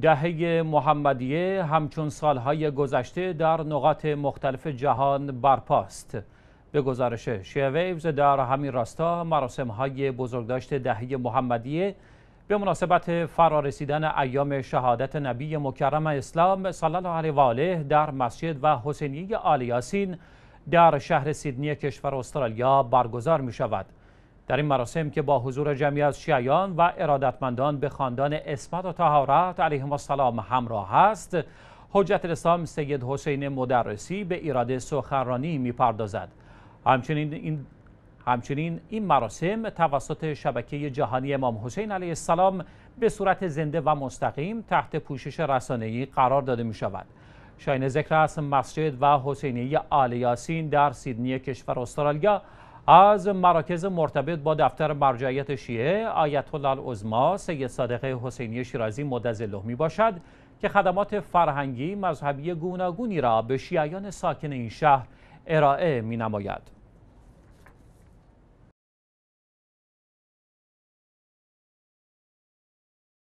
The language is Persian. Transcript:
دهه محمدیه همچون سالهای گذشته در نقاط مختلف جهان برپاست به گزارش شیویوز در همین راستا مراسم های بزرگداشت دهه محمدیه به مناسبت فرارسیدن ایام شهادت نبی مکرم اسلام صلی الله علیه و آله در مسجد و حسینیه آلیاسین در شهر سیدنی کشور استرالیا برگزار می شود. در این مراسم که با حضور جمعی از شیعیان و ارادتمندان به خاندان اسمت و تهارت علیهم السلام همراه است حجت الاسلام سید حسین مدرسی به اراده سخنرانی میپردازد همچنین این همچنین این مراسم توسط شبکه جهانی امام حسین علیه السلام به صورت زنده و مستقیم تحت پوشش رسانه‌ای قرار داده می شود. شاین ذکر است مسجد و حسینی آل یاسین در سیدنی کشور استرالیا از مراکز مرتبط با دفتر مرجعیت شیعه آیت الله العظما سید صادقه حسینی شیرازی مدظله می باشد که خدمات فرهنگی مذهبی گوناگونی را به شیعیان ساکن این شهر ارائه می نماید.